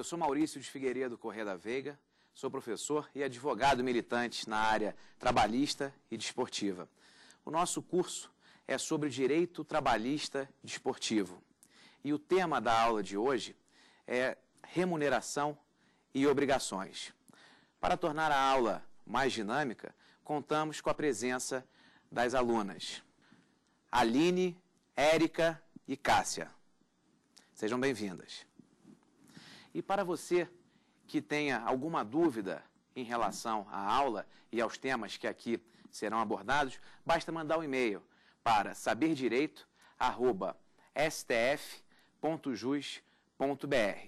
Eu sou Maurício de Figueiredo Correia da Veiga, sou professor e advogado militante na área trabalhista e desportiva. O nosso curso é sobre direito trabalhista desportivo. E o tema da aula de hoje é remuneração e obrigações. Para tornar a aula mais dinâmica, contamos com a presença das alunas Aline, Érica e Cássia. Sejam bem-vindas. E para você que tenha alguma dúvida em relação à aula e aos temas que aqui serão abordados, basta mandar um e-mail para saberdireito@stf.jus.br.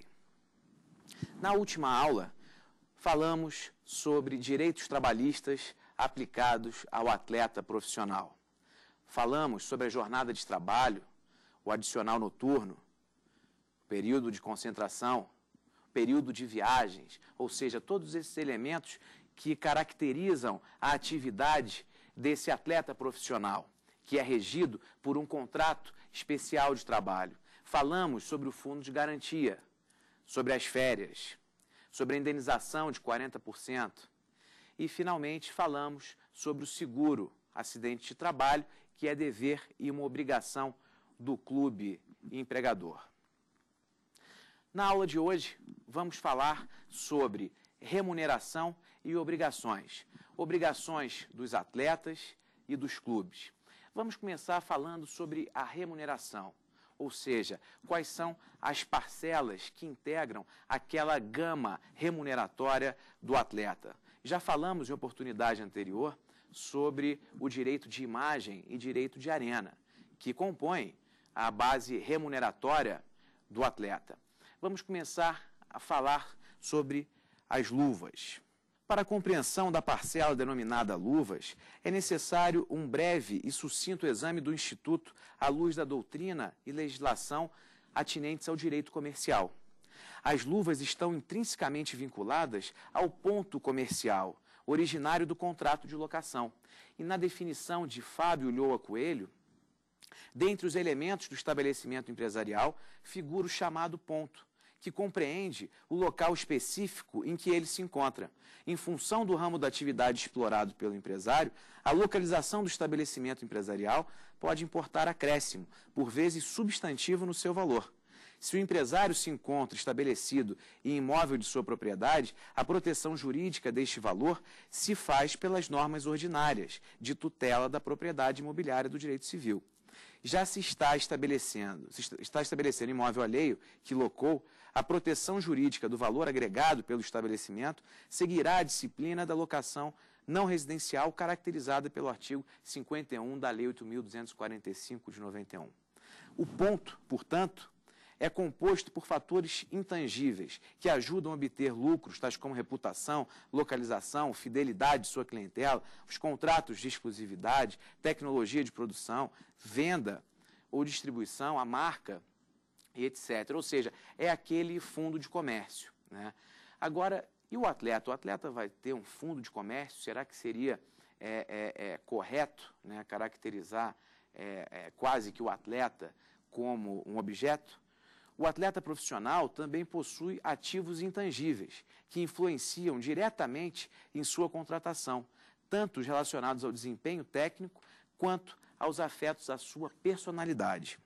Na última aula, falamos sobre direitos trabalhistas aplicados ao atleta profissional. Falamos sobre a jornada de trabalho, o adicional noturno, o período de concentração, período de viagens, ou seja, todos esses elementos que caracterizam a atividade desse atleta profissional, que é regido por um contrato especial de trabalho. Falamos sobre o fundo de garantia, sobre as férias, sobre a indenização de 40% e, finalmente, falamos sobre o seguro acidente de trabalho, que é dever e uma obrigação do clube empregador. Na aula de hoje, vamos falar sobre remuneração e obrigações. Obrigações dos atletas e dos clubes. Vamos começar falando sobre a remuneração, ou seja, quais são as parcelas que integram aquela gama remuneratória do atleta. Já falamos em oportunidade anterior sobre o direito de imagem e direito de arena, que compõem a base remuneratória do atleta vamos começar a falar sobre as luvas. Para a compreensão da parcela denominada luvas, é necessário um breve e sucinto exame do Instituto à luz da doutrina e legislação atinentes ao direito comercial. As luvas estão intrinsecamente vinculadas ao ponto comercial, originário do contrato de locação. E na definição de Fábio Lhoa Coelho, dentre os elementos do estabelecimento empresarial figura o chamado ponto, que compreende o local específico em que ele se encontra. Em função do ramo da atividade explorado pelo empresário, a localização do estabelecimento empresarial pode importar acréscimo, por vezes substantivo no seu valor. Se o empresário se encontra estabelecido em imóvel de sua propriedade, a proteção jurídica deste valor se faz pelas normas ordinárias de tutela da propriedade imobiliária do direito civil. Já se está estabelecendo, se está estabelecendo imóvel alheio que locou, a proteção jurídica do valor agregado pelo estabelecimento seguirá a disciplina da locação não residencial caracterizada pelo artigo 51 da Lei 8.245 de 91. O ponto, portanto, é composto por fatores intangíveis que ajudam a obter lucros, tais como reputação, localização, fidelidade de sua clientela, os contratos de exclusividade, tecnologia de produção, venda ou distribuição, a marca e etc. Ou seja, é aquele fundo de comércio. Né? Agora, e o atleta? O atleta vai ter um fundo de comércio? Será que seria é, é, é, correto né, caracterizar é, é, quase que o atleta como um objeto? O atleta profissional também possui ativos intangíveis, que influenciam diretamente em sua contratação, tanto os relacionados ao desempenho técnico quanto aos afetos à sua personalidade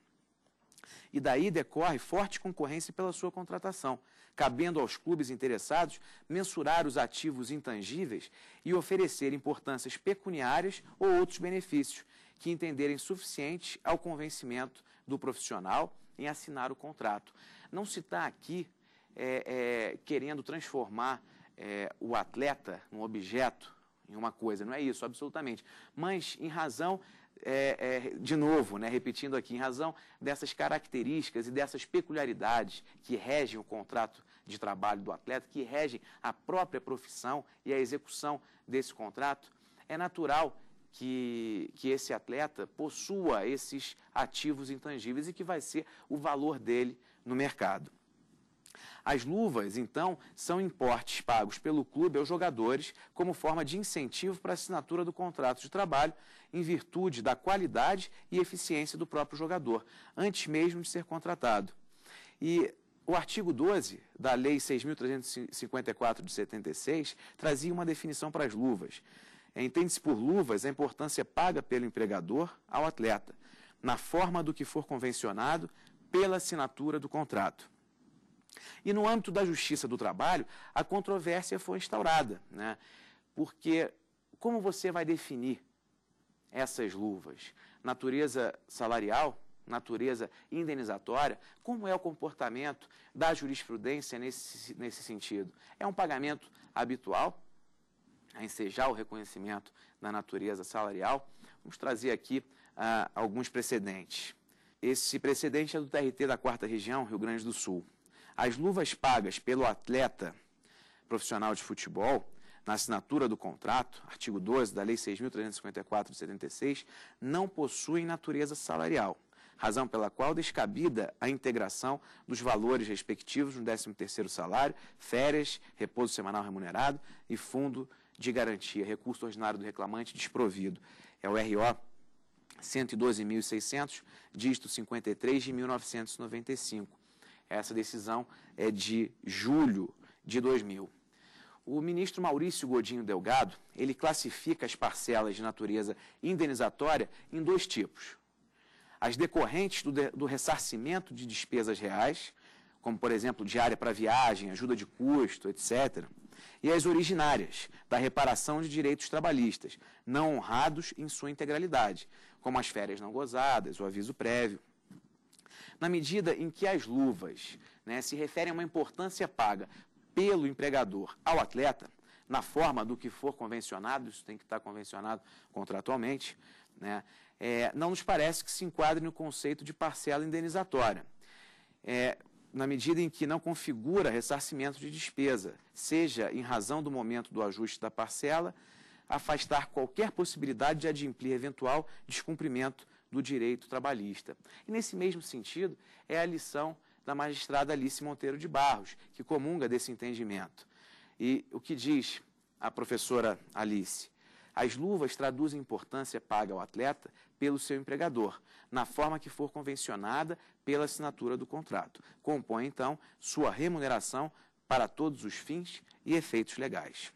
e daí decorre forte concorrência pela sua contratação, cabendo aos clubes interessados mensurar os ativos intangíveis e oferecer importâncias pecuniárias ou outros benefícios que entenderem suficientes ao convencimento do profissional em assinar o contrato. Não se está aqui é, é, querendo transformar é, o atleta num objeto em uma coisa, não é isso, absolutamente. Mas em razão, é, é, de novo, né, repetindo aqui, em razão dessas características e dessas peculiaridades que regem o contrato de trabalho do atleta, que regem a própria profissão e a execução desse contrato, é natural que, que esse atleta possua esses ativos intangíveis e que vai ser o valor dele no mercado. As luvas, então, são importes pagos pelo clube aos jogadores como forma de incentivo para a assinatura do contrato de trabalho, em virtude da qualidade e eficiência do próprio jogador, antes mesmo de ser contratado. E o artigo 12 da Lei 6.354 de 76 trazia uma definição para as luvas. É, entende-se por luvas a importância paga pelo empregador ao atleta, na forma do que for convencionado pela assinatura do contrato. E no âmbito da justiça do trabalho, a controvérsia foi instaurada, né? porque como você vai definir essas luvas? Natureza salarial? Natureza indenizatória? Como é o comportamento da jurisprudência nesse, nesse sentido? É um pagamento habitual? A ensejar o reconhecimento da natureza salarial? Vamos trazer aqui ah, alguns precedentes. Esse precedente é do TRT da Quarta Região, Rio Grande do Sul. As luvas pagas pelo atleta profissional de futebol, na assinatura do contrato, artigo 12 da Lei 6.354 de 76, não possuem natureza salarial, razão pela qual descabida a integração dos valores respectivos no 13º salário, férias, repouso semanal remunerado e fundo de garantia, recurso ordinário do reclamante desprovido. É o RO 112.600, dígito 53 de 1995. Essa decisão é de julho de 2000. O ministro Maurício Godinho Delgado, ele classifica as parcelas de natureza indenizatória em dois tipos. As decorrentes do, de, do ressarcimento de despesas reais, como, por exemplo, diária para viagem, ajuda de custo, etc. E as originárias, da reparação de direitos trabalhistas, não honrados em sua integralidade, como as férias não gozadas, o aviso prévio na medida em que as luvas né, se referem a uma importância paga pelo empregador ao atleta, na forma do que for convencionado, isso tem que estar convencionado contratualmente, né, é, não nos parece que se enquadre no conceito de parcela indenizatória. É, na medida em que não configura ressarcimento de despesa, seja em razão do momento do ajuste da parcela, afastar qualquer possibilidade de adimplir eventual descumprimento do direito trabalhista. E nesse mesmo sentido é a lição da magistrada Alice Monteiro de Barros, que comunga desse entendimento. E o que diz a professora Alice? As luvas traduzem importância paga ao atleta pelo seu empregador, na forma que for convencionada pela assinatura do contrato. Compõe, então, sua remuneração para todos os fins e efeitos legais.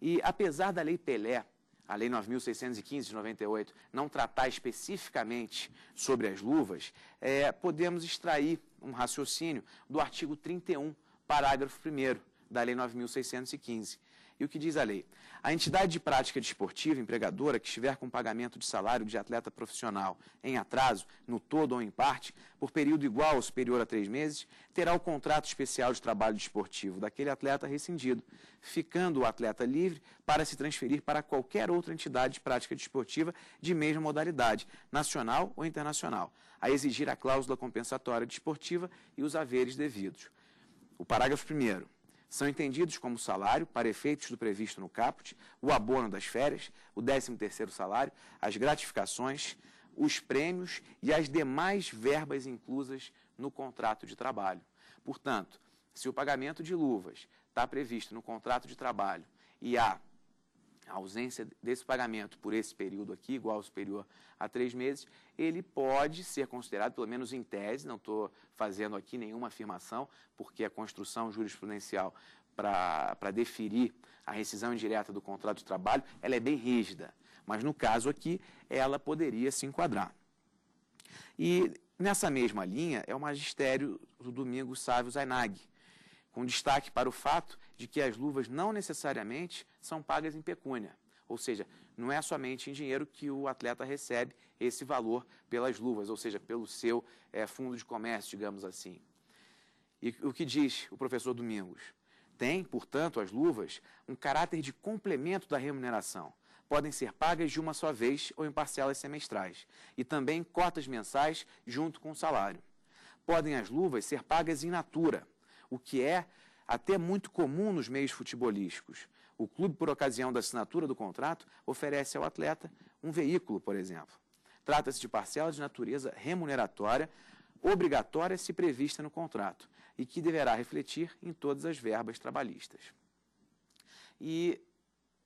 E apesar da Lei Pelé a Lei 9.615 de 98, não tratar especificamente sobre as luvas, é, podemos extrair um raciocínio do artigo 31, parágrafo 1 da Lei 9.615, e o que diz a lei? A entidade de prática desportiva empregadora que estiver com pagamento de salário de atleta profissional em atraso, no todo ou em parte, por período igual ou superior a três meses, terá o contrato especial de trabalho desportivo daquele atleta rescindido, ficando o atleta livre para se transferir para qualquer outra entidade de prática desportiva de mesma modalidade, nacional ou internacional, a exigir a cláusula compensatória desportiva e os haveres devidos. O parágrafo 1. São entendidos como salário, para efeitos do previsto no caput, o abono das férias, o 13º salário, as gratificações, os prêmios e as demais verbas inclusas no contrato de trabalho. Portanto, se o pagamento de luvas está previsto no contrato de trabalho e há a ausência desse pagamento por esse período aqui, igual superior a três meses, ele pode ser considerado, pelo menos em tese, não estou fazendo aqui nenhuma afirmação, porque a construção jurisprudencial para deferir a rescisão indireta do contrato de trabalho, ela é bem rígida, mas no caso aqui, ela poderia se enquadrar. E nessa mesma linha é o magistério do Domingo Sávio Zainag, com destaque para o fato de que as luvas não necessariamente são pagas em pecúnia. Ou seja, não é somente em dinheiro que o atleta recebe esse valor pelas luvas, ou seja, pelo seu é, fundo de comércio, digamos assim. E o que diz o professor Domingos? Tem, portanto, as luvas um caráter de complemento da remuneração. Podem ser pagas de uma só vez ou em parcelas semestrais, e também cotas mensais junto com o salário. Podem as luvas ser pagas in natura, o que é até muito comum nos meios futebolísticos. O clube, por ocasião da assinatura do contrato, oferece ao atleta um veículo, por exemplo. Trata-se de parcela de natureza remuneratória, obrigatória se prevista no contrato, e que deverá refletir em todas as verbas trabalhistas. E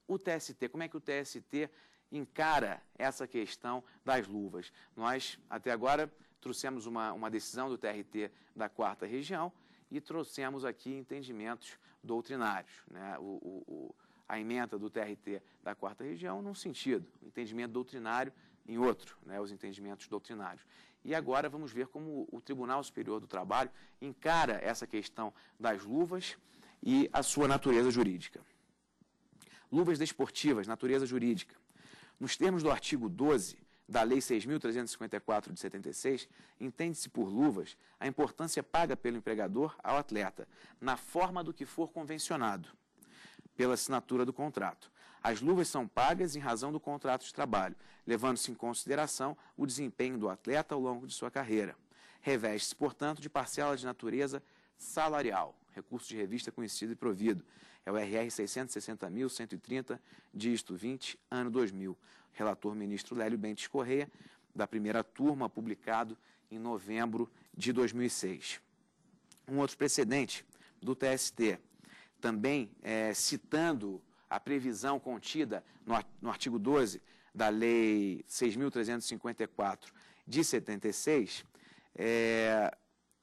o TST, como é que o TST encara essa questão das luvas? Nós, até agora, trouxemos uma, uma decisão do TRT da quarta região, e trouxemos aqui entendimentos doutrinários. Né? O, o, o, a emenda do TRT da quarta região num sentido, o entendimento doutrinário em outro, né? os entendimentos doutrinários. E agora vamos ver como o Tribunal Superior do Trabalho encara essa questão das luvas e a sua natureza jurídica. Luvas desportivas, natureza jurídica. Nos termos do artigo 12 da Lei 6.354 de 76, entende-se por luvas a importância paga pelo empregador ao atleta, na forma do que for convencionado, pela assinatura do contrato. As luvas são pagas em razão do contrato de trabalho, levando-se em consideração o desempenho do atleta ao longo de sua carreira. Reveste-se, portanto, de parcela de natureza salarial, recurso de revista conhecido e provido. É o RR 660.130, dígito 20, ano 2000 relator ministro Lélio Bentes Correia, da primeira turma, publicado em novembro de 2006. Um outro precedente do TST, também é, citando a previsão contida no artigo 12 da Lei 6.354 de 76, é,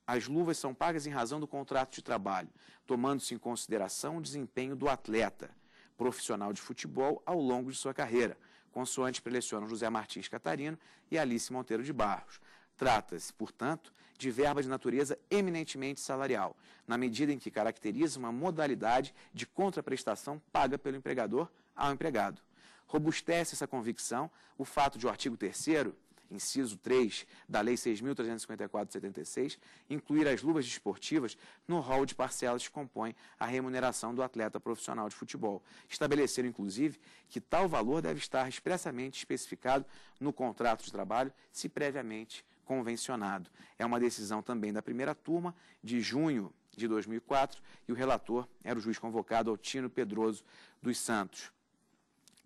as luvas são pagas em razão do contrato de trabalho, tomando-se em consideração o desempenho do atleta profissional de futebol ao longo de sua carreira, consoante prelecionam José Martins Catarino e Alice Monteiro de Barros. Trata-se, portanto, de verba de natureza eminentemente salarial, na medida em que caracteriza uma modalidade de contraprestação paga pelo empregador ao empregado. Robustece essa convicção o fato de o artigo 3 inciso 3 da Lei 6.354 76, incluir as luvas desportivas no rol de parcelas que compõem a remuneração do atleta profissional de futebol. Estabeleceram, inclusive, que tal valor deve estar expressamente especificado no contrato de trabalho, se previamente convencionado. É uma decisão também da primeira turma de junho de 2004 e o relator era o juiz convocado Altino Pedroso dos Santos.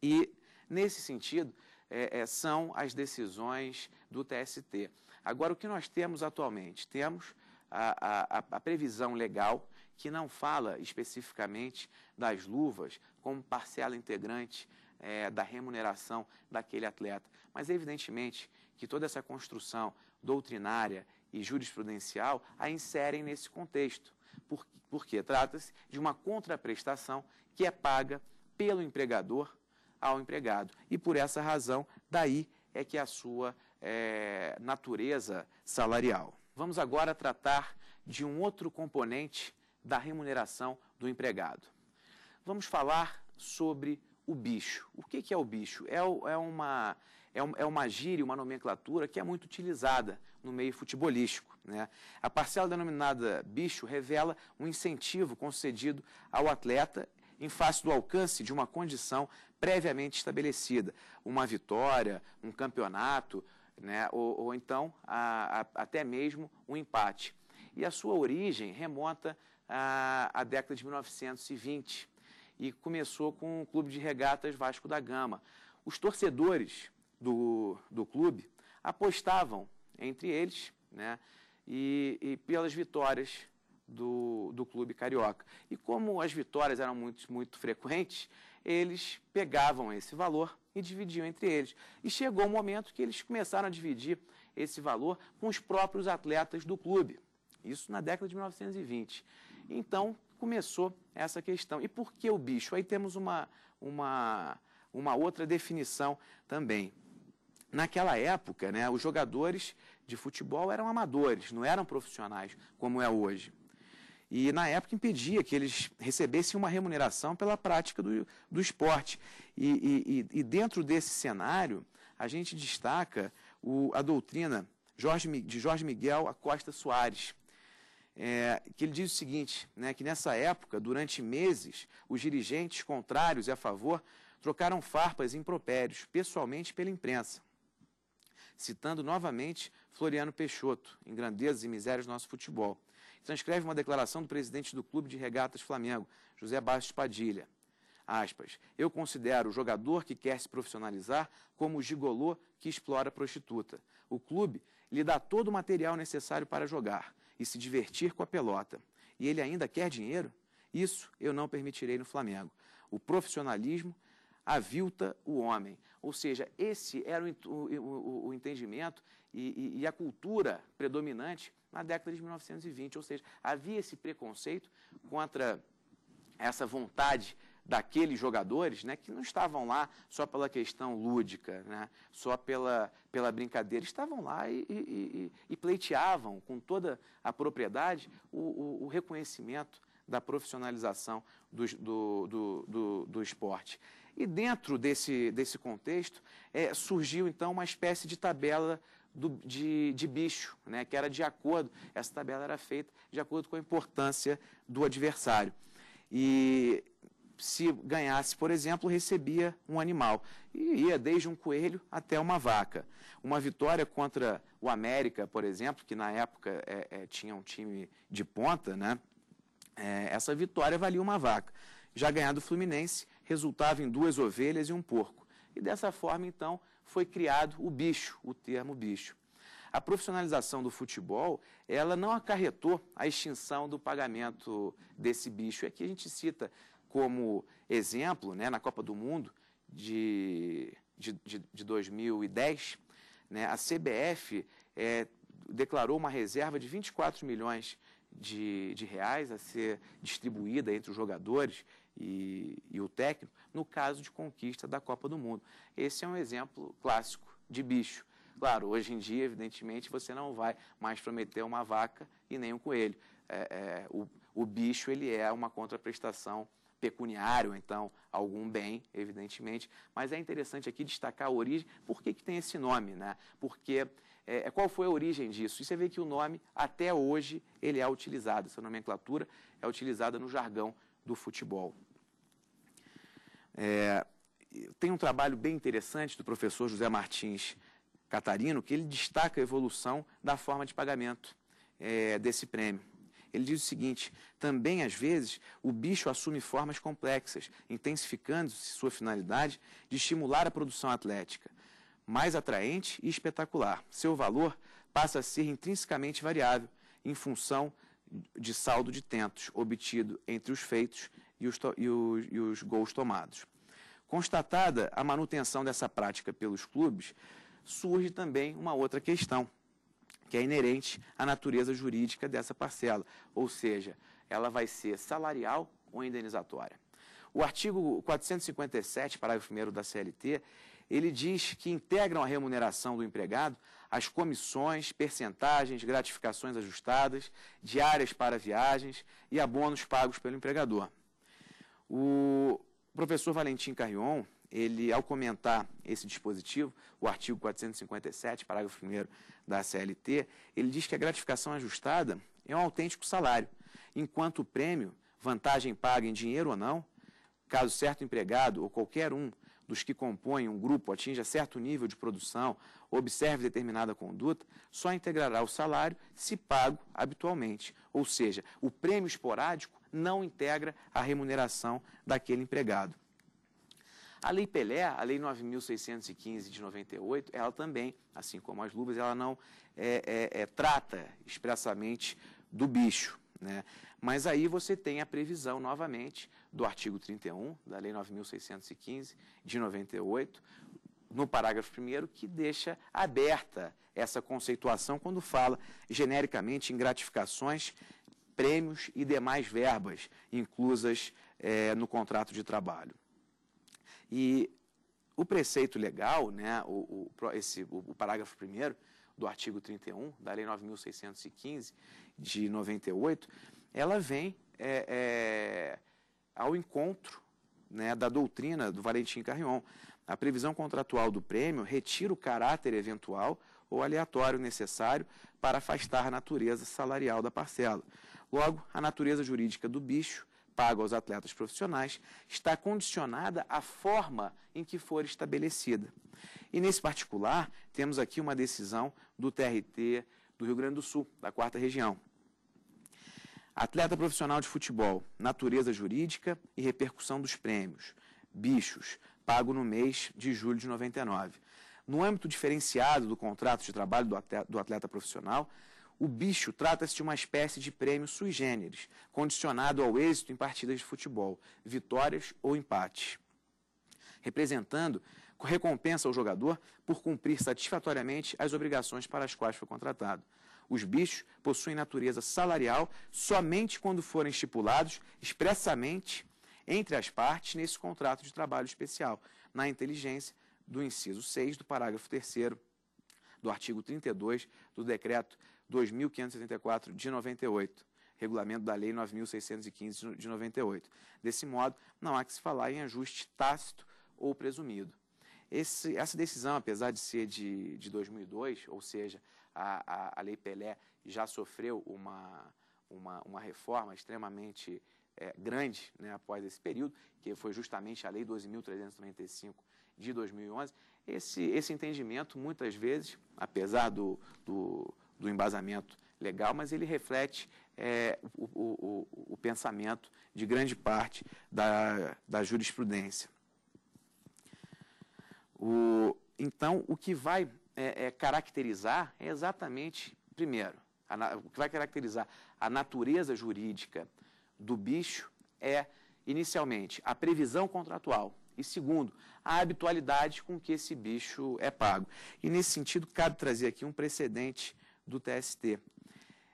E, nesse sentido, é, é, são as decisões do TST. Agora, o que nós temos atualmente? Temos a, a, a previsão legal que não fala especificamente das luvas como parcela integrante é, da remuneração daquele atleta. Mas, evidentemente, que toda essa construção doutrinária e jurisprudencial a inserem nesse contexto, porque trata-se de uma contraprestação que é paga pelo empregador ao empregado. E por essa razão, daí é que a sua é, natureza salarial. Vamos agora tratar de um outro componente da remuneração do empregado. Vamos falar sobre o bicho. O que, é o bicho? É, é uma, é, é, uma gíria, uma nomenclatura que é muito utilizada no meio futebolístico. Né? A parcela denominada bicho revela um incentivo concedido ao atleta em face do alcance de uma condição previamente estabelecida. Uma vitória, um campeonato, né, ou, ou então a, a, até mesmo um empate. E a sua origem remonta à década de 1920 e começou com o Clube de Regatas Vasco da Gama. Os torcedores do, do clube apostavam entre eles né, e, e pelas vitórias do, do clube carioca. E como as vitórias eram muito, muito frequentes, eles pegavam esse valor e dividiam entre eles. E chegou o um momento que eles começaram a dividir esse valor com os próprios atletas do clube. Isso na década de 1920. Então começou essa questão. E por que o bicho? Aí temos uma, uma, uma outra definição também. Naquela época, né, os jogadores de futebol eram amadores, não eram profissionais como é hoje e na época impedia que eles recebessem uma remuneração pela prática do, do esporte. E, e, e dentro desse cenário, a gente destaca o, a doutrina Jorge, de Jorge Miguel Acosta Soares, é, que ele diz o seguinte, né, que nessa época, durante meses, os dirigentes contrários e a favor trocaram farpas e impropérios, pessoalmente pela imprensa. Citando novamente Floriano Peixoto, em Grandezas e Misérias do Nosso Futebol transcreve então, uma declaração do presidente do Clube de Regatas Flamengo, José Bastos Padilha. Aspas, eu considero o jogador que quer se profissionalizar como o gigolô que explora a prostituta. O clube lhe dá todo o material necessário para jogar e se divertir com a pelota. E ele ainda quer dinheiro? Isso eu não permitirei no Flamengo. O profissionalismo avilta o homem. Ou seja, esse era o, o, o, o entendimento e, e, e a cultura predominante na década de 1920. Ou seja, havia esse preconceito contra essa vontade daqueles jogadores né, que não estavam lá só pela questão lúdica, né, só pela, pela brincadeira, estavam lá e, e, e pleiteavam com toda a propriedade o, o, o reconhecimento da profissionalização do, do, do, do, do esporte. E dentro desse, desse contexto é, surgiu então uma espécie de tabela do, de, de, bicho, né, que era de acordo, essa tabela era feita de acordo com a importância do adversário. E se ganhasse, por exemplo, recebia um animal. E ia desde um coelho até uma vaca. Uma vitória contra o América, por exemplo, que na época é, é, tinha um time de ponta, né? É, essa vitória valia uma vaca. Já ganhar do Fluminense resultava em duas ovelhas e um porco. E dessa forma, então, foi criado o bicho, o termo bicho. A profissionalização do futebol, ela não acarretou a extinção do pagamento desse bicho. Aqui a gente cita como exemplo, né, na Copa do Mundo de, de, de 2010, né, a CBF é, declarou uma reserva de 24 milhões de, de reais a ser distribuída entre os jogadores e, e o técnico, no caso de conquista da Copa do Mundo. Esse é um exemplo clássico de bicho. Claro, hoje em dia, evidentemente, você não vai mais prometer uma vaca e nem um coelho. É, é, o, o, bicho ele é uma contraprestação pecuniária ou então algum bem, evidentemente. Mas é interessante aqui destacar a origem. Por que, que tem esse nome, né? Porque é, é qual foi a origem disso? E você vê que o nome até hoje ele é utilizado. Essa nomenclatura é utilizada no jargão do futebol. É, tem um trabalho bem interessante do professor José Martins Catarino, que ele destaca a evolução da forma de pagamento é, desse prêmio. Ele diz o seguinte: também às vezes o bicho assume formas complexas, intensificando sua finalidade de estimular a produção atlética, mais atraente e espetacular. Seu valor passa a ser intrinsecamente variável em função de saldo de tentos obtido entre os feitos e os, e os, e os gols tomados. Constatada a manutenção dessa prática pelos clubes, surge também uma outra questão, que é inerente à natureza jurídica dessa parcela, ou seja, ela vai ser salarial ou indenizatória. O artigo 457, parágrafo 1 da CLT, ele diz que integram a remuneração do empregado as comissões, percentagens, gratificações ajustadas, diárias para viagens e abonos pagos pelo empregador. O professor Valentim Carrion, ele, ao comentar esse dispositivo, o artigo 457, parágrafo 1 da CLT, ele diz que a gratificação ajustada é um autêntico salário, enquanto o prêmio, vantagem paga em dinheiro ou não, caso certo empregado ou qualquer um dos que compõem um grupo atinja certo nível de produção, observe determinada conduta, só integrará o salário se pago habitualmente. Ou seja, o prêmio esporádico não integra a remuneração daquele empregado. A Lei Pelé, a Lei 9.615 de 98, ela também, assim como as luvas, ela não é, é, é, trata expressamente do bicho. Né? Mas aí você tem a previsão novamente do artigo 31 da Lei 9615 de 98, no parágrafo 1 que deixa aberta essa conceituação quando fala genericamente em gratificações, prêmios e demais verbas inclusas é, no contrato de trabalho. E o preceito legal, né, o, o esse, o, o parágrafo 1 do artigo 31 da Lei 9615 de 98, ela vem é, é, ao encontro né, da doutrina do Valentim Carrion. A previsão contratual do prêmio retira o caráter eventual ou aleatório necessário para afastar a natureza salarial da parcela. Logo, a natureza jurídica do bicho, pago aos atletas profissionais, está condicionada à forma em que for estabelecida. E nesse particular, temos aqui uma decisão do TRT do Rio Grande do Sul, da quarta região. Atleta profissional de futebol, natureza jurídica e repercussão dos prêmios. Bichos, pago no mês de julho de 99. No âmbito diferenciado do contrato de trabalho do atleta, do atleta profissional, o bicho trata-se de uma espécie de prêmio sui generis, condicionado ao êxito em partidas de futebol, vitórias ou empates. Representando, recompensa ao jogador por cumprir satisfatoriamente as obrigações para as quais foi contratado. Os bichos possuem natureza salarial somente quando forem estipulados expressamente entre as partes nesse contrato de trabalho especial, na inteligência do inciso 6 do parágrafo 3 do artigo 32 do decreto 2574 de 98 regulamento da Lei 9.615 de 98. Desse modo, não há que se falar em ajuste tácito ou presumido. Esse, essa decisão, apesar de ser de, de 2002, ou seja, a, a, a Lei Pelé já sofreu uma, uma, uma reforma extremamente é, grande né, após esse período, que foi justamente a Lei 12.395 de 2011. Esse, esse entendimento, muitas vezes, apesar do, do, do embasamento legal, mas ele reflete é, o, o, o, o, pensamento de grande parte da, da jurisprudência. então, o que vai é, é, caracterizar é exatamente, primeiro, a, o que vai caracterizar a natureza jurídica do bicho é, inicialmente, a previsão contratual e, segundo, a habitualidade com que esse bicho é pago. E, nesse sentido, cabe trazer aqui um precedente do TST.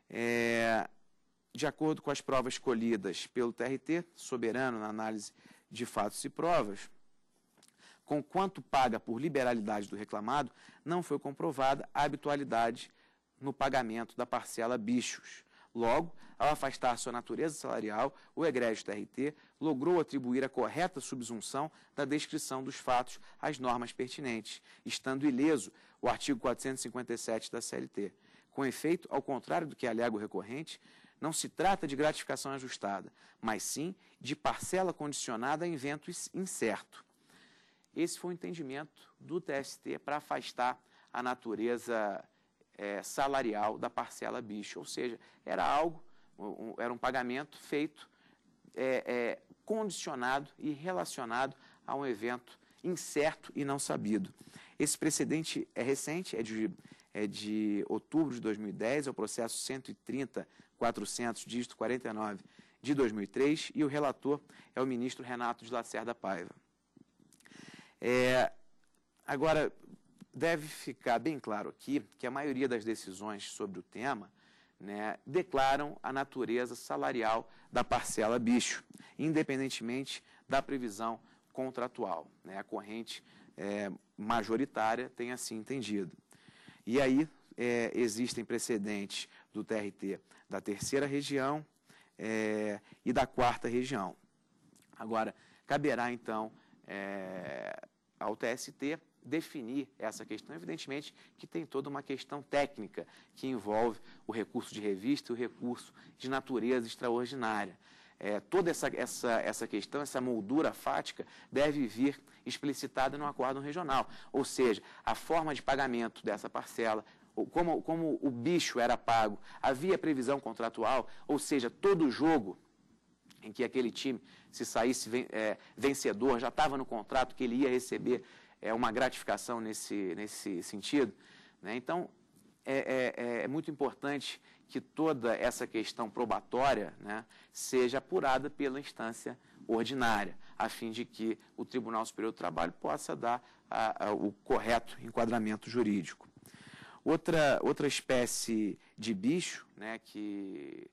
É, de acordo com as provas colhidas pelo TRT, soberano na análise de fatos e provas, com quanto paga por liberalidade do reclamado, não foi comprovada a habitualidade no pagamento da parcela bichos. Logo, ao afastar sua natureza salarial, o egrégio TRT logrou atribuir a correta subsunção da descrição dos fatos às normas pertinentes, estando ileso o artigo 457 da CLT. Com efeito, ao contrário do que alega o recorrente, não se trata de gratificação ajustada, mas sim de parcela condicionada a invento incerto. Esse foi o entendimento do TST para afastar a natureza é, salarial da parcela bicho, ou seja, era algo, um, era um pagamento feito é, é, condicionado e relacionado a um evento incerto e não sabido. Esse precedente é recente, é de, é de outubro de 2010, é o processo 130.400, dígito 49 de 2003, e o relator é o ministro Renato de Lacerda Paiva. É, agora, deve ficar bem claro aqui que a maioria das decisões sobre o tema né, declaram a natureza salarial da parcela bicho, independentemente da previsão contratual. Né? A corrente é, majoritária tem assim entendido. E aí é, existem precedentes do TRT da terceira região é, e da quarta região. Agora, caberá então é, ao TST definir essa questão. Evidentemente que tem toda uma questão técnica que envolve o recurso de revista e o recurso de natureza extraordinária. É, toda essa, essa, essa questão, essa moldura fática, deve vir explicitada no acordo regional. Ou seja, a forma de pagamento dessa parcela, como, como o bicho era pago, havia previsão contratual, ou seja, todo o jogo em que aquele time, se saísse é, vencedor, já estava no contrato que ele ia receber é, uma gratificação nesse, nesse sentido. Né? Então, é, é, é, é, muito importante que toda essa questão probatória né, seja apurada pela instância ordinária, a fim de que o Tribunal Superior do Trabalho possa dar a, a, o correto enquadramento jurídico. Outra, outra espécie de bicho né, que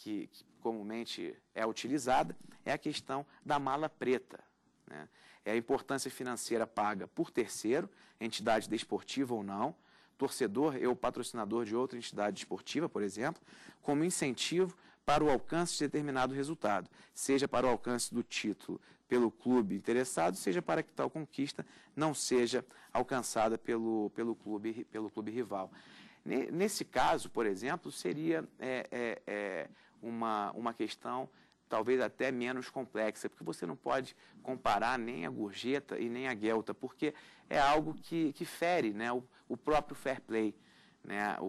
que, que comumente é utilizada, é a questão da mala preta. Né? É a importância financeira paga por terceiro, entidade desportiva ou não, torcedor ou patrocinador de outra entidade esportiva, por exemplo, como incentivo para o alcance de determinado resultado, seja para o alcance do título pelo clube interessado, seja para que tal conquista não seja alcançada pelo, pelo, clube, pelo clube rival. Nesse caso, por exemplo, seria é, é, é, uma, uma questão talvez até menos complexa, porque você não pode comparar nem a gorjeta e nem a guelta, porque é algo que, que fere né, o, o próprio fair play, né, o,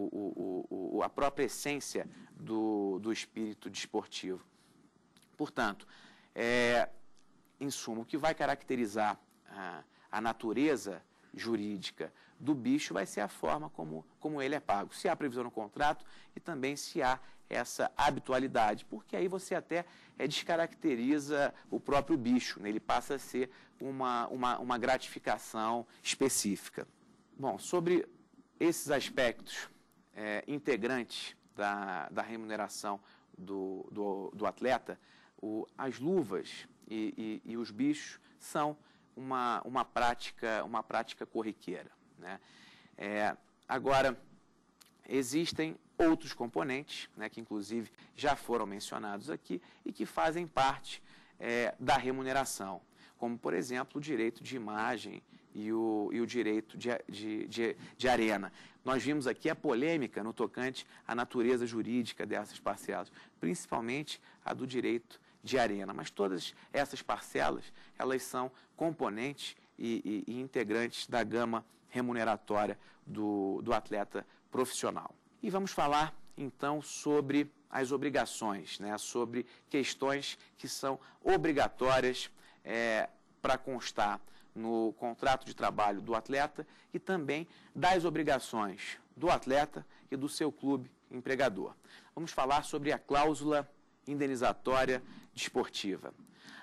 o, o, a própria essência do, do espírito desportivo. Portanto, é, em suma, o que vai caracterizar a, a natureza jurídica do bicho vai ser a forma como, como ele é pago, se há previsão no contrato e também se há essa habitualidade, porque aí você até é, descaracteriza o próprio bicho, né? ele passa a ser uma, uma, uma gratificação específica. Bom, sobre esses aspectos é, integrantes da, da remuneração do, do, do atleta, o, as luvas e, e, e os bichos são uma, uma prática uma prática corriqueira. Né? É, agora, existem outros componentes, né, que inclusive já foram mencionados aqui e que fazem parte é, da remuneração, como, por exemplo, o direito de imagem e o, e o direito de, de, de, de, arena. Nós vimos aqui a polêmica no tocante à natureza jurídica dessas parcelas, principalmente a do direito de arena. Mas todas essas parcelas, elas são componentes e, e, e integrantes da gama remuneratória do, do atleta profissional. E vamos falar então sobre as obrigações, né, sobre questões que são obrigatórias é, para constar no contrato de trabalho do atleta e também das obrigações do atleta e do seu clube empregador. Vamos falar sobre a cláusula indenizatória desportiva.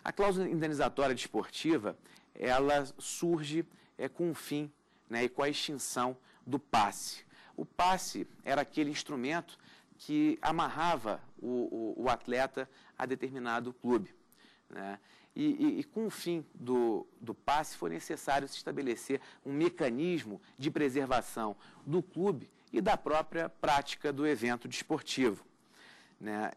A cláusula indenizatória desportiva, ela surge é, com o fim né, e com a extinção do passe. O passe era aquele instrumento que amarrava o, o, o atleta a determinado clube. Né? E, e, e, com o fim do, do passe foi necessário se estabelecer um mecanismo de preservação do clube e da própria prática do evento desportivo. Né?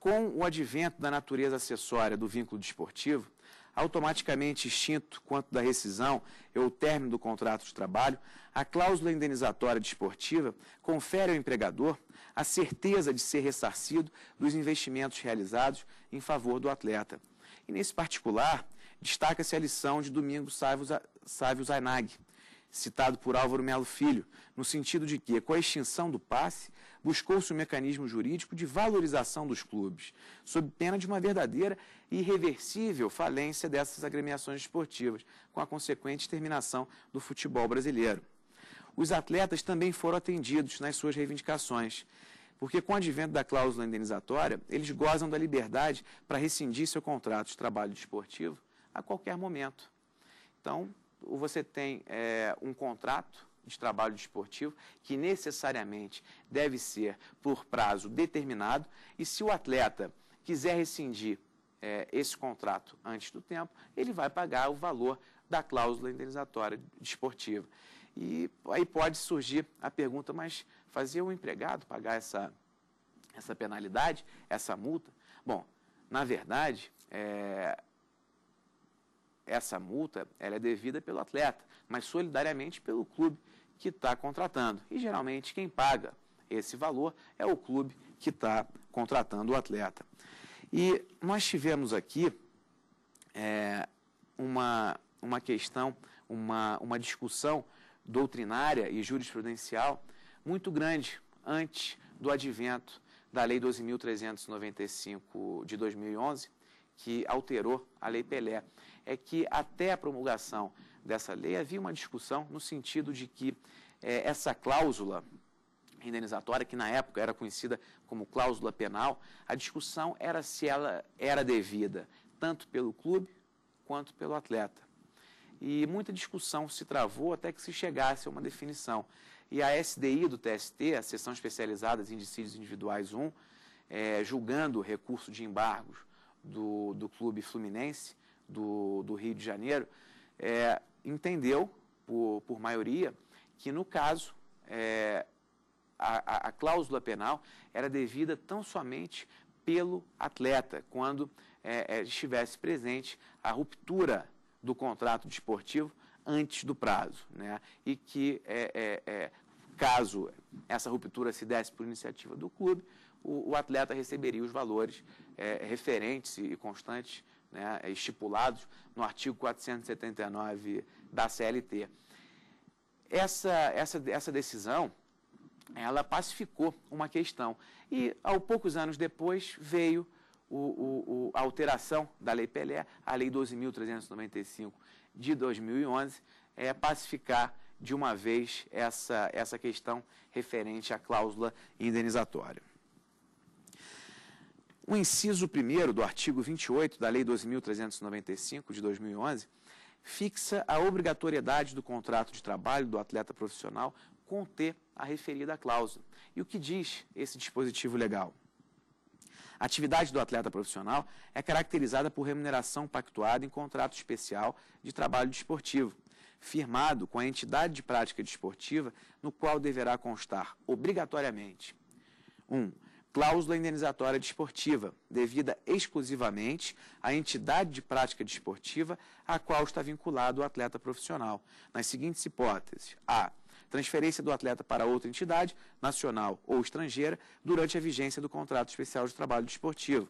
Com o advento da natureza acessória do vínculo desportivo, automaticamente extinto quanto da rescisão ou término do contrato de trabalho, a cláusula indenizatória desportiva confere ao empregador a certeza de ser ressarcido dos investimentos realizados em favor do atleta. E nesse particular, destaca-se a lição de Domingos Sávio Zainag, citado por Álvaro Melo Filho, no sentido de que, com a extinção do passe, buscou-se um mecanismo jurídico de valorização dos clubes, sob pena de uma verdadeira e irreversível falência dessas agremiações esportivas, com a consequente exterminação do futebol brasileiro. Os atletas também foram atendidos nas suas reivindicações porque com o advento da cláusula indenizatória, eles gozam da liberdade para rescindir seu contrato de trabalho esportivo a qualquer momento. Então, você tem é, um contrato de trabalho desportivo, que necessariamente deve ser por prazo determinado, e se o atleta quiser rescindir é, esse contrato antes do tempo, ele vai pagar o valor da cláusula indenizatória desportiva. E aí pode surgir a pergunta, mas fazer o empregado pagar essa, essa penalidade, essa multa? Bom, na verdade, é, essa multa ela é devida pelo atleta, mas solidariamente pelo clube que está contratando. E geralmente quem paga esse valor é o clube que está contratando o atleta. E nós tivemos aqui é, uma, uma questão, uma, uma discussão doutrinária e jurisprudencial muito grande antes do advento da Lei 12.395 de 2011, que alterou a Lei Pelé. É que até a promulgação dessa lei, havia uma discussão no sentido de que é, essa cláusula indenizatória, que na época era conhecida como cláusula penal, a discussão era se ela era devida tanto pelo clube quanto pelo atleta. E muita discussão se travou até que se chegasse a uma definição. E a SDI do TST, a Sessão Especializada em Dissídios Individuais 1, é, eh, julgando o recurso de embargos do, do clube fluminense do, do Rio de Janeiro, é, entendeu, por, por maioria, que no caso é, a, a, a, cláusula penal era devida tão somente pelo atleta, quando é, é estivesse presente a ruptura do contrato desportivo antes do prazo, né? e que, é, é, é, caso essa ruptura se desse por iniciativa do clube, o, o atleta receberia os valores referentes e constantes né, é estipulados no artigo 479 da CLT. Essa, essa, essa decisão, ela pacificou uma questão. E, ao poucos anos depois, veio o, o, o, a alteração da Lei Pelé, a Lei 12.395 de 2011, é pacificar de uma vez essa, essa questão referente à cláusula indenizatória. O inciso 1 do artigo 28 da Lei 12.395 de 2011 fixa a obrigatoriedade do contrato de trabalho do atleta profissional conter a referida cláusula. E o que diz esse dispositivo legal? A atividade do atleta profissional é caracterizada por remuneração pactuada em contrato especial de trabalho desportivo, firmado com a entidade de prática desportiva, no qual deverá constar obrigatoriamente: 1. Um, cláusula indenizatória desportiva, devida exclusivamente à entidade de prática desportiva a qual está vinculado o atleta profissional, nas seguintes hipóteses: a. Transferência do atleta para outra entidade, nacional ou estrangeira, durante a vigência do contrato especial de trabalho desportivo.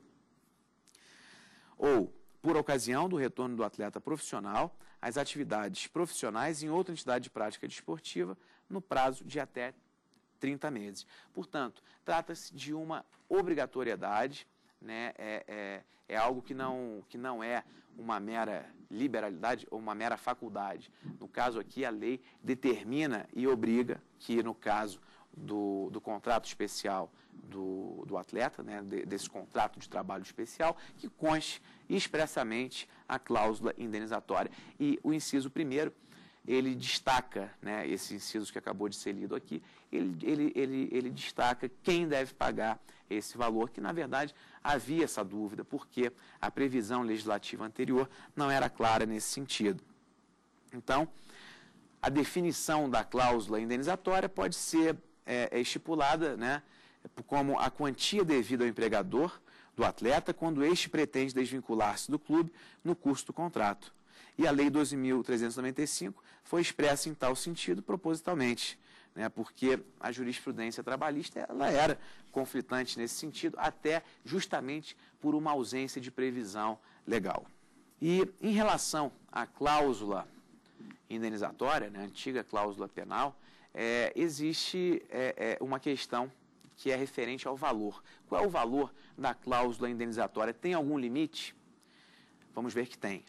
Ou, por ocasião do retorno do atleta profissional às atividades profissionais em outra entidade de prática desportiva, no prazo de até 30 meses. Portanto, trata-se de uma obrigatoriedade, né? É, é, é, algo que não, que não é uma mera liberalidade ou uma mera faculdade. No caso aqui, a lei determina e obriga que, no caso do, do contrato especial do, do atleta, né? De, desse contrato de trabalho especial, que conste expressamente a cláusula indenizatória. E o inciso primeiro ele destaca, né, esse inciso que acabou de ser lido aqui, ele, ele, ele, ele destaca quem deve pagar esse valor, que na verdade havia essa dúvida, porque a previsão legislativa anterior não era clara nesse sentido. Então, a definição da cláusula indenizatória pode ser é, é estipulada né, como a quantia devida ao empregador do atleta quando este pretende desvincular-se do clube no curso do contrato. E a Lei 12.395 foi expressa em tal sentido propositalmente, né, porque a jurisprudência trabalhista ela era conflitante nesse sentido, até justamente por uma ausência de previsão legal. E em relação à cláusula indenizatória, né, antiga cláusula penal, é, existe é, é, uma questão que é referente ao valor. Qual é o valor da cláusula indenizatória? Tem algum limite? Vamos ver que tem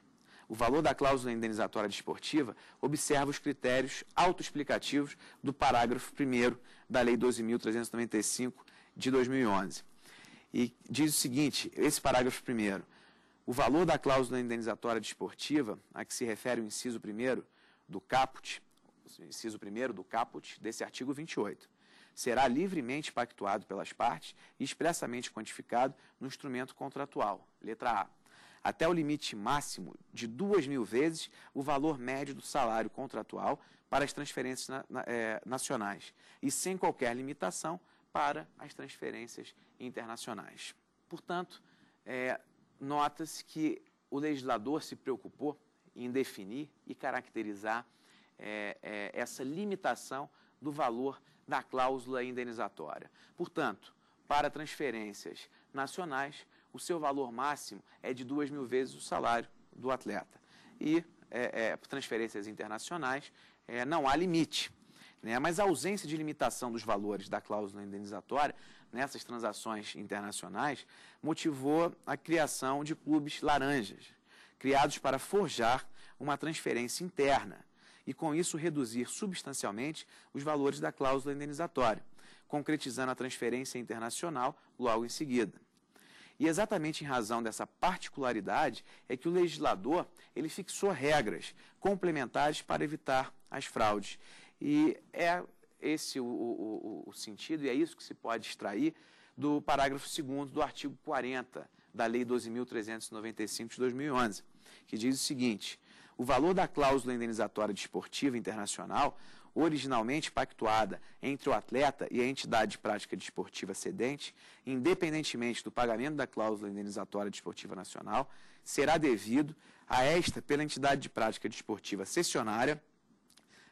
o valor da cláusula indenizatória desportiva observa os critérios autoexplicativos do parágrafo 1 da Lei 12.395 de 2011. E diz o seguinte: esse parágrafo 1. O valor da cláusula indenizatória desportiva, a que se refere o inciso 1 do caput, inciso 1 do caput desse artigo 28, será livremente pactuado pelas partes e expressamente quantificado no instrumento contratual. Letra A até o limite máximo de duas mil vezes o valor médio do salário contratual para as transferências na, na, eh, nacionais e sem qualquer limitação para as transferências internacionais. Portanto, eh, nota-se que o legislador se preocupou em definir e caracterizar eh, eh, essa limitação do valor da cláusula indenizatória. Portanto, para transferências nacionais, o seu valor máximo é de duas mil vezes o salário do atleta. E é, é, transferências internacionais é, não há limite. Né? Mas a ausência de limitação dos valores da cláusula indenizatória nessas transações internacionais motivou a criação de clubes laranjas, criados para forjar uma transferência interna e, com isso, reduzir substancialmente os valores da cláusula indenizatória, concretizando a transferência internacional logo em seguida. E exatamente em razão dessa particularidade é que o legislador ele fixou regras complementares para evitar as fraudes. E é esse o, o, o sentido, e é isso que se pode extrair do parágrafo 2 do artigo 40 da Lei 12.395 de 2011, que diz o seguinte: o valor da cláusula indenizatória desportiva internacional originalmente pactuada entre o atleta e a entidade de prática desportiva cedente, independentemente do pagamento da cláusula indenizatória desportiva nacional, será devido a esta pela entidade de prática desportiva cessionária,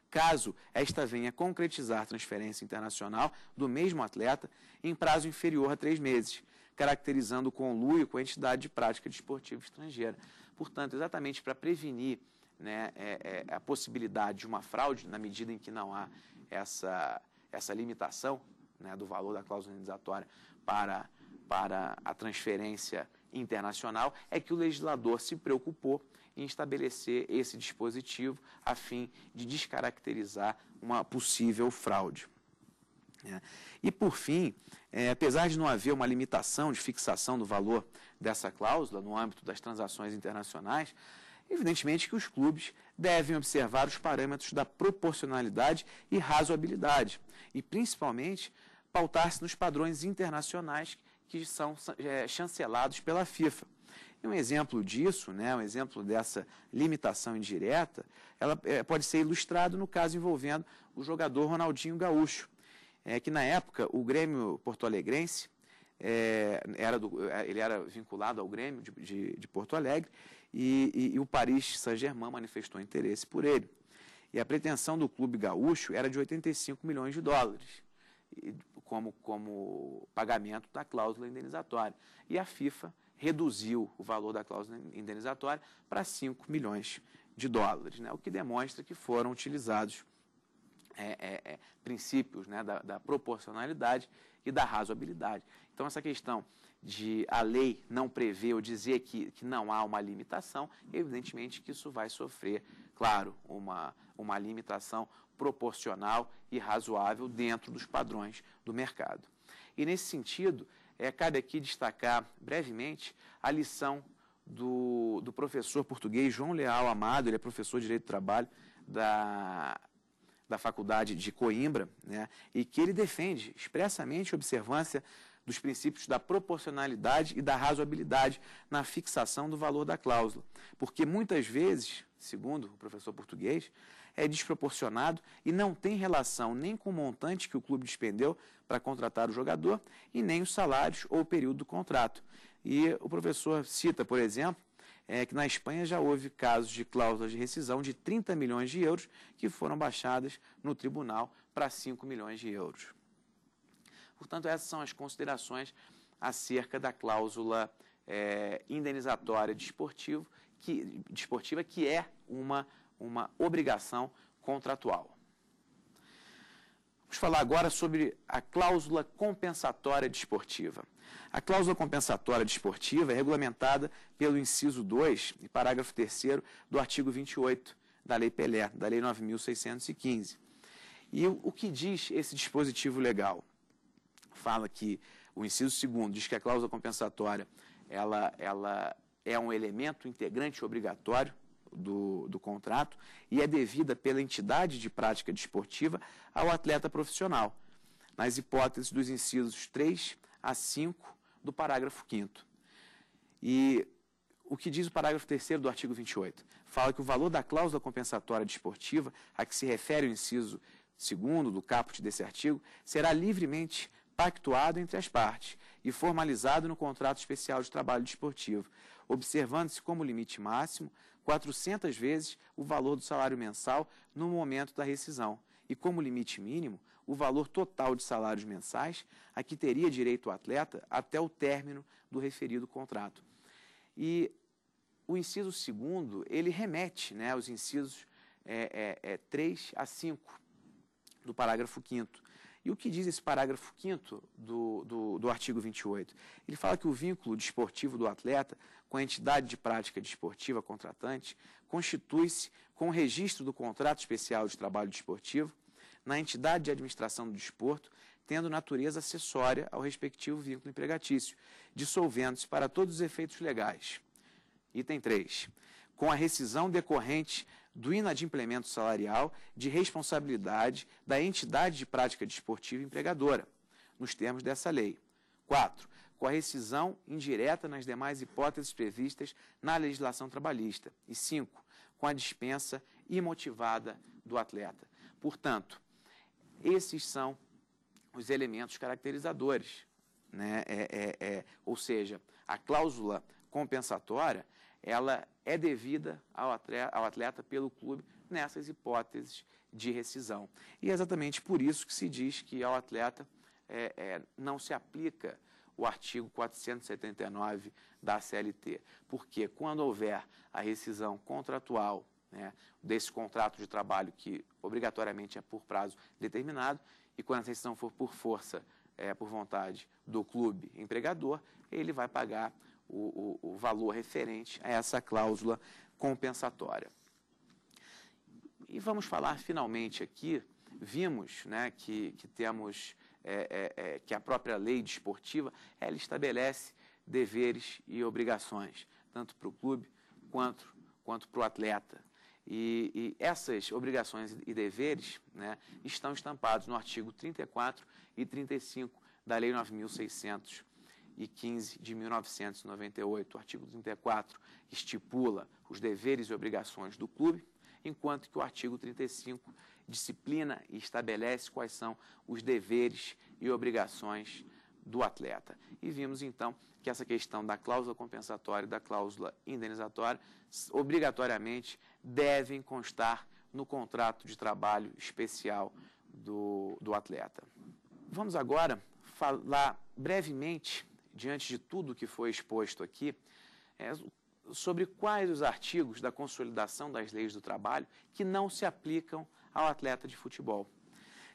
caso esta venha concretizar transferência internacional do mesmo atleta em prazo inferior a três meses, caracterizando o conluio com a entidade de prática desportiva estrangeira. Portanto, exatamente para prevenir né, é, é, é a possibilidade de uma fraude, na medida em que não há essa, essa limitação né, do valor da cláusula indenizatória para, para a transferência internacional, é que o legislador se preocupou em estabelecer esse dispositivo a fim de descaracterizar uma possível fraude. É. E, por fim, é, apesar de não haver uma limitação de fixação do valor dessa cláusula no âmbito das transações internacionais, Evidentemente que os clubes devem observar os parâmetros da proporcionalidade e razoabilidade, e principalmente pautar-se nos padrões internacionais que são é, chancelados pela FIFA. E um exemplo disso, né, um exemplo dessa limitação indireta, ela é, pode ser ilustrado no caso envolvendo o jogador Ronaldinho Gaúcho, é, que na época o Grêmio porto-alegrense, é, era do, é, ele era vinculado ao Grêmio de, de, de Porto Alegre, e, e, e o Paris Saint-Germain manifestou interesse por ele. E a pretensão do clube gaúcho era de 85 milhões de dólares como, como pagamento da cláusula indenizatória. E a FIFA reduziu o valor da cláusula indenizatória para 5 milhões de dólares, né? o que demonstra que foram utilizados é, é, é, princípios né? da, da proporcionalidade e da razoabilidade. Então, essa questão de a lei não prever ou dizer que, que não há uma limitação, evidentemente que isso vai sofrer, claro, uma, uma limitação proporcional e razoável dentro dos padrões do mercado. E nesse sentido, é, cabe aqui destacar brevemente a lição do, do professor português João Leal Amado, ele é professor de Direito do Trabalho da, da Faculdade de Coimbra, né, e que ele defende expressamente a observância dos princípios da proporcionalidade e da razoabilidade na fixação do valor da cláusula, porque muitas vezes, segundo o professor português, é desproporcionado e não tem relação nem com o montante que o clube despendeu para contratar o jogador e nem os salários ou o período do contrato. E o professor cita, por exemplo, é que na Espanha já houve casos de cláusulas de rescisão de 30 milhões de euros que foram baixadas no tribunal para 5 milhões de euros. Portanto, essas são as considerações acerca da cláusula é, indenizatória desportiva, que, desportiva, que é uma, uma obrigação contratual. Vamos falar agora sobre a cláusula compensatória desportiva. A cláusula compensatória desportiva é regulamentada pelo inciso 2 e parágrafo 3 do artigo 28 da Lei Pelé, da Lei 9615. E o que diz esse dispositivo legal? fala que o inciso segundo diz que a cláusula compensatória ela, ela é um elemento integrante obrigatório do, do contrato e é devida pela entidade de prática desportiva ao atleta profissional, nas hipóteses dos incisos 3 a 5 do parágrafo 5 E o que diz o parágrafo 3 do artigo 28? Fala que o valor da cláusula compensatória desportiva a que se refere o inciso segundo do caput desse artigo será livremente pactuado entre as partes e formalizado no contrato especial de trabalho desportivo, observando-se como limite máximo 400 vezes o valor do salário mensal no momento da rescisão e como limite mínimo o valor total de salários mensais a que teria direito o atleta até o término do referido contrato. E o inciso segundo, ele remete né, aos incisos é, é, é, 3 a 5 do parágrafo 5 e o que diz esse parágrafo 5 do, do, do artigo 28? Ele fala que o vínculo desportivo do atleta com a entidade de prática desportiva contratante constitui-se com o registro do contrato especial de trabalho desportivo na entidade de administração do desporto, tendo natureza acessória ao respectivo vínculo empregatício, dissolvendo-se para todos os efeitos legais. Item 3. Com a rescisão decorrente do inadimplemento salarial de responsabilidade da entidade de prática desportiva empregadora, nos termos dessa lei. 4. Com a rescisão indireta nas demais hipóteses previstas na legislação trabalhista. E 5. Com a dispensa imotivada do atleta. Portanto, esses são os elementos caracterizadores. Né? É, é, é, ou seja, a cláusula compensatória ela é devida ao atleta, ao atleta pelo clube nessas hipóteses de rescisão. E é exatamente por isso que se diz que ao atleta é, é, não se aplica o artigo 479 da CLT, porque quando houver a rescisão contratual né, desse contrato de trabalho que obrigatoriamente é por prazo determinado e quando a rescisão for por força, é, por vontade do clube empregador, ele vai pagar o, o, o valor referente a essa cláusula compensatória. E vamos falar finalmente aqui, vimos né, que, que temos é, é, é, que a própria lei desportiva ela estabelece deveres e obrigações, tanto para o clube quanto, quanto para o atleta. E, e, essas obrigações e deveres né, estão estampados no artigo 34 e 35 da Lei 9.600 e 15 de 1998. O artigo 34 estipula os deveres e obrigações do clube, enquanto que o artigo 35 disciplina e estabelece quais são os deveres e obrigações do atleta. E vimos então que essa questão da cláusula compensatória e da cláusula indenizatória obrigatoriamente devem constar no contrato de trabalho especial do, do atleta. Vamos agora falar brevemente diante de tudo que foi exposto aqui, é, sobre quais os artigos da consolidação das leis do trabalho que não se aplicam ao atleta de futebol.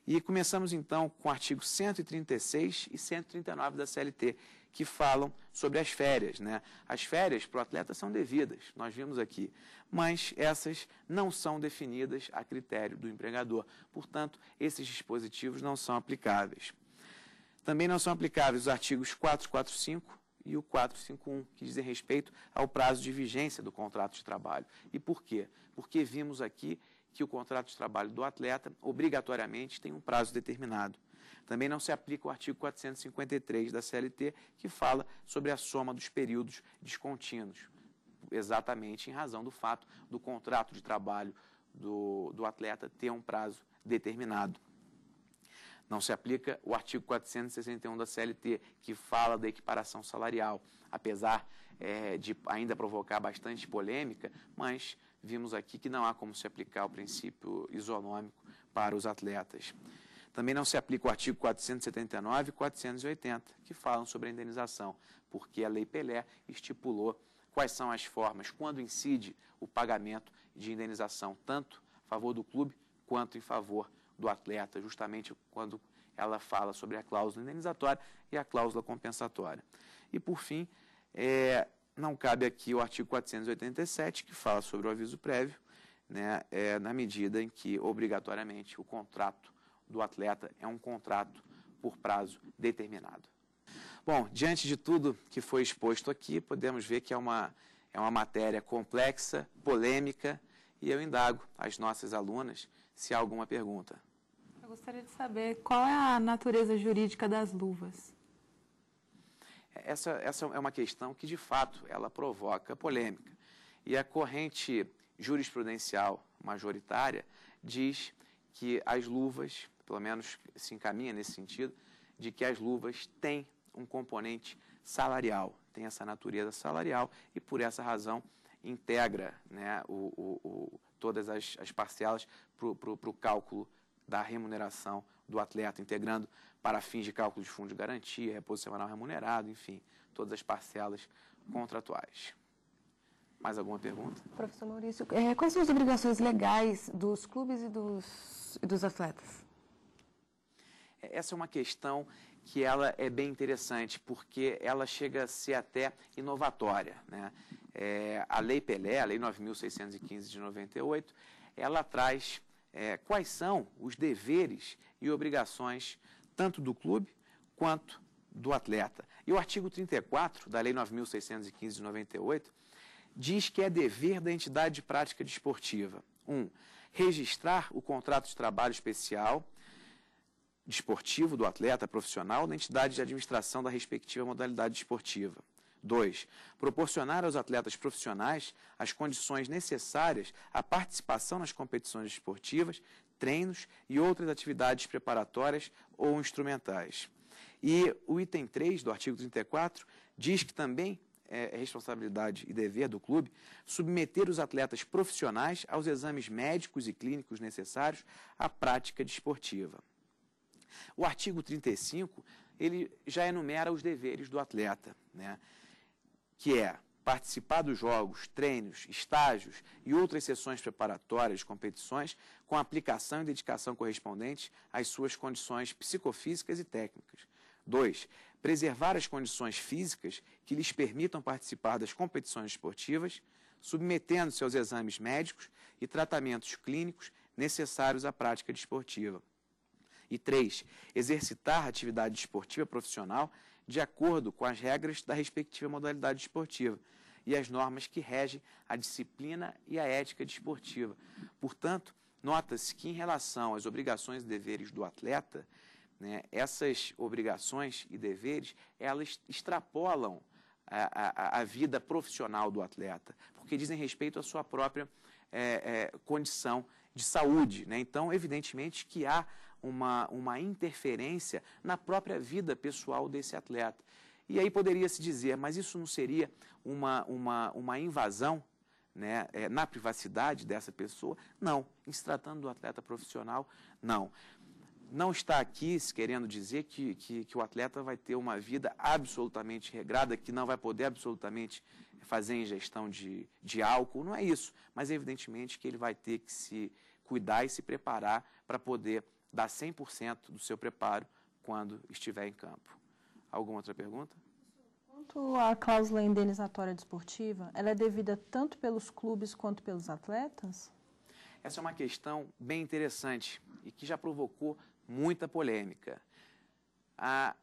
E começamos então com o artigo 136 e 139 da CLT, que falam sobre as férias. Né? As férias para o atleta são devidas, nós vimos aqui, mas essas não são definidas a critério do empregador. Portanto, esses dispositivos não são aplicáveis. Também não são aplicáveis os artigos 445 e o 451, que dizem respeito ao prazo de vigência do contrato de trabalho. E por quê? Porque vimos aqui que o contrato de trabalho do atleta obrigatoriamente tem um prazo determinado. Também não se aplica o artigo 453 da CLT, que fala sobre a soma dos períodos descontínuos, exatamente em razão do fato do contrato de trabalho do, do atleta ter um prazo determinado. Não se aplica o artigo 461 da CLT, que fala da equiparação salarial, apesar é, de ainda provocar bastante polêmica, mas vimos aqui que não há como se aplicar o princípio isonômico para os atletas. Também não se aplica o artigo 479 e 480, que falam sobre a indenização, porque a Lei Pelé estipulou quais são as formas, quando incide o pagamento de indenização, tanto a favor do clube quanto em favor do atleta, justamente quando ela fala sobre a cláusula indenizatória e a cláusula compensatória. E, por fim, é, não cabe aqui o artigo 487, que fala sobre o aviso prévio, né, é, na medida em que, obrigatoriamente, o contrato do atleta é um contrato por prazo determinado. Bom, diante de tudo que foi exposto aqui, podemos ver que é uma, é uma matéria complexa, polêmica, e eu indago às nossas alunas se há alguma pergunta gostaria de saber qual é a natureza jurídica das luvas. Essa, essa é uma questão que, de fato, ela provoca polêmica. E a corrente jurisprudencial majoritária diz que as luvas, pelo menos se encaminha nesse sentido, de que as luvas têm um componente salarial, tem essa natureza salarial e por essa razão integra né, o, o, o todas as, as parcelas para o cálculo da remuneração do atleta, integrando para fins de cálculo de fundo de garantia, repouso semanal remunerado, enfim, todas as parcelas contratuais. Mais alguma pergunta? Professor Maurício, é, quais são as obrigações legais dos clubes e dos, e dos atletas? É, essa é uma questão que ela é bem interessante, porque ela chega a ser até inovatória. Né? É, a Lei Pelé, a Lei 9.615 de 98, ela traz é, quais são os deveres e obrigações tanto do clube quanto do atleta. E o artigo 34 da Lei 9.615 de 98 diz que é dever da entidade de prática desportiva: 1. Um, registrar o contrato de trabalho especial desportivo do atleta profissional na entidade de administração da respectiva modalidade desportiva. 2. Proporcionar aos atletas profissionais as condições necessárias à participação nas competições esportivas, treinos e outras atividades preparatórias ou instrumentais. E o item 3 do artigo 34 diz que também é responsabilidade e dever do clube submeter os atletas profissionais aos exames médicos e clínicos necessários à prática desportiva. O artigo 35 ele já enumera os deveres do atleta. Né? que é participar dos jogos, treinos, estágios e outras sessões preparatórias, de competições, com aplicação e dedicação correspondentes às suas condições psicofísicas e técnicas. 2. Preservar as condições físicas que lhes permitam participar das competições esportivas, submetendo-se aos exames médicos e tratamentos clínicos necessários à prática desportiva. E 3. Exercitar a atividade esportiva profissional de acordo com as regras da respectiva modalidade esportiva e as normas que regem a disciplina e a ética desportiva. Portanto, nota-se que, em relação às obrigações e deveres do atleta, né, essas obrigações e deveres elas extrapolam a, a, a, vida profissional do atleta, porque dizem respeito à sua própria é, é, condição de saúde. Né? Então, evidentemente que há uma, uma interferência na própria vida pessoal desse atleta. E aí poderia se dizer, mas isso não seria uma, uma, uma invasão né, é, na privacidade dessa pessoa? Não. Em se tratando do atleta profissional, não. Não está aqui querendo dizer que, que, que o atleta vai ter uma vida absolutamente regrada, que não vai poder absolutamente fazer ingestão de, de álcool, não é isso. Mas, evidentemente, que ele vai ter que se cuidar e se preparar para poder dá 100% do seu preparo quando estiver em campo. Alguma outra pergunta? Quanto à cláusula indenizatória desportiva, ela é devida tanto pelos clubes quanto pelos atletas? Essa é uma questão bem interessante e que já provocou muita polêmica. A,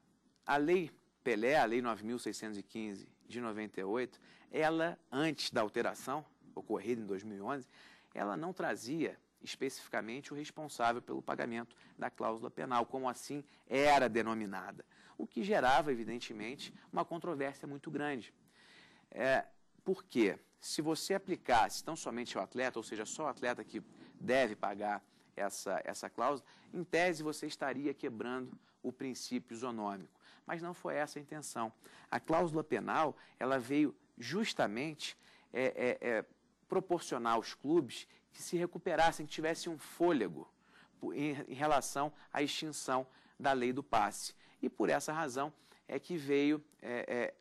a Lei Pelé, a Lei 9.615 de 98, ela, antes da alteração ocorrida em 2011, ela não trazia especificamente o responsável pelo pagamento da cláusula penal, como assim era denominada, o que gerava, evidentemente, uma controvérsia muito grande. É, porque se você aplicasse tão somente ao atleta, ou seja, só o atleta que deve pagar essa, essa cláusula, em tese você estaria quebrando o princípio isonômico. Mas não foi essa a intenção. A cláusula penal ela veio justamente é, é, é, proporcionar aos clubes que se recuperassem, que tivessem um fôlego em relação à extinção da lei do passe. E por essa razão é que veio é, é,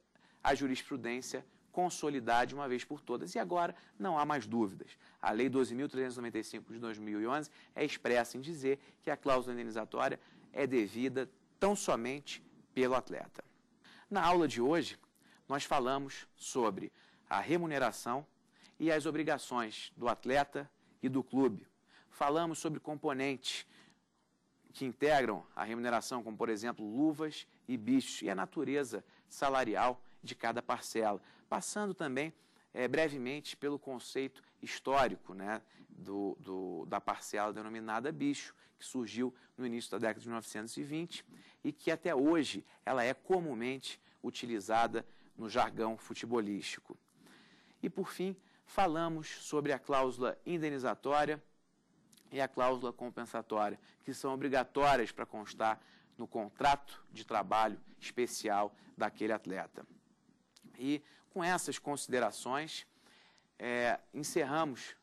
a jurisprudência consolidar de uma vez por todas. E agora não há mais dúvidas. A Lei 12.395 de 2011 é expressa em dizer que a cláusula indenizatória é devida tão somente pelo atleta. Na aula de hoje, nós falamos sobre a remuneração e as obrigações do atleta, e do clube. Falamos sobre componentes que integram a remuneração, como por exemplo luvas e bichos, e a natureza salarial de cada parcela. Passando também é, brevemente pelo conceito histórico né, do, do, da parcela denominada bicho, que surgiu no início da década de 1920 e que até hoje ela é comumente utilizada no jargão futebolístico. E por fim, falamos sobre a cláusula indenizatória e a cláusula compensatória, que são obrigatórias para constar no contrato de trabalho especial daquele atleta. E com essas considerações, é, encerramos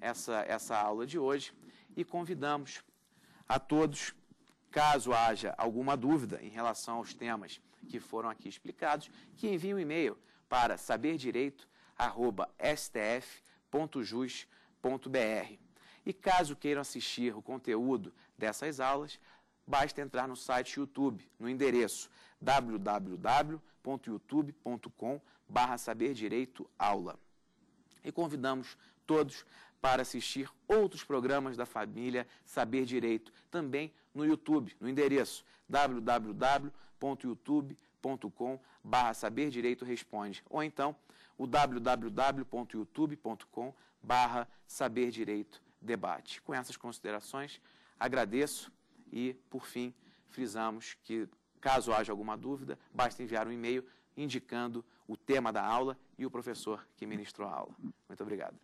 essa, essa aula de hoje e convidamos a todos, caso haja alguma dúvida em relação aos temas que foram aqui explicados, que envie um e-mail para saberdireito.com.br stf.jus.br. E caso queiram assistir o conteúdo dessas aulas, basta entrar no site YouTube, no endereço wwwyoutubecom saberdireitoaula aula. E convidamos todos para assistir outros programas da família Saber Direito, também no YouTube, no endereço wwwyoutubecom saberdireitoresponde Responde, ou então o www.youtube.com barra Saber Direito Debate. Com essas considerações, agradeço e, por fim, frisamos que, caso haja alguma dúvida, basta enviar um e-mail indicando o tema da aula e o professor que ministrou a aula. Muito obrigado.